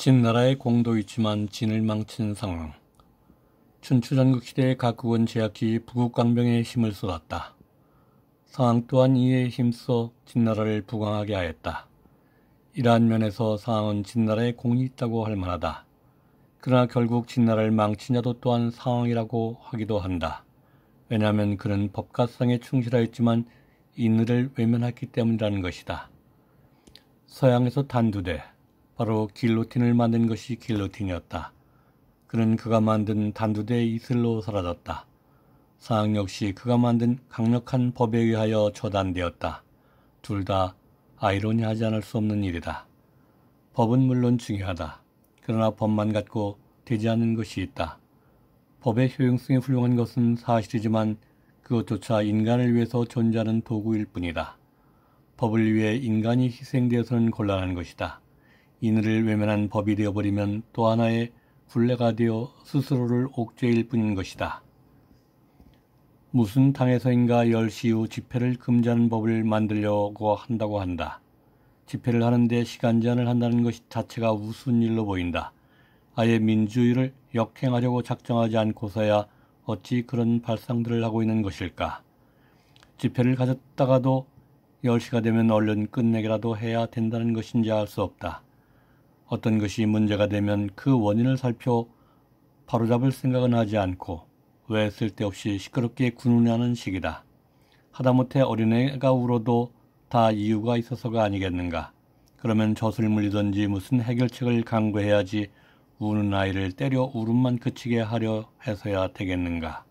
진나라의 공도 있지만 진을 망친 상황. 춘추전국 시대의 각국은 제약이 북극강병에 힘을 쏟았다. 상황 또한 이에 힘써 진나라를 부강하게 하였다. 이러한 면에서 상황은 진나라의 공이 있다고 할 만하다. 그러나 결국 진나라를 망친 자도 또한 상황이라고 하기도 한다. 왜냐하면 그는 법가상에 충실하였지만 인의를 외면했기 때문이라는 것이다. 서양에서 단두대, 바로 길로틴을 만든 것이 길로틴이었다. 그는 그가 만든 단두대의 이슬로 사라졌다. 사항 역시 그가 만든 강력한 법에 의하여 처단되었다. 둘 다 아이러니하지 않을 수 없는 일이다. 법은 물론 중요하다. 그러나 법만 갖고 되지 않는 것이 있다. 법의 효용성이 훌륭한 것은 사실이지만 그것조차 인간을 위해서 존재하는 도구일 뿐이다. 법을 위해 인간이 희생되어서는 곤란한 것이다. 이늘을 외면한 법이 되어버리면 또 하나의 굴레가 되어 스스로를 옥죄일 뿐인 것이다. 무슨 당에서인가 10시 후 집회를 금지하는 법을 만들려고 한다고 한다. 집회를 하는데 시간 제한을 한다는 것이 자체가 우스운 일로 보인다. 아예 민주주의를 역행하려고 작정하지 않고서야 어찌 그런 발상들을 하고 있는 것일까? 집회를 가졌다가도 10시가 되면 얼른 끝내기라도 해야 된다는 것인지 알 수 없다. 어떤 것이 문제가 되면 그 원인을 살펴 바로잡을 생각은 하지 않고 왜 쓸데없이 시끄럽게 군운하는 시기다. 하다못해 어린애가 울어도 다 이유가 있어서가 아니겠는가. 그러면 젖을 물리든지 무슨 해결책을 강구해야지 우는 아이를 때려 울음만 그치게 하려 해서야 되겠는가.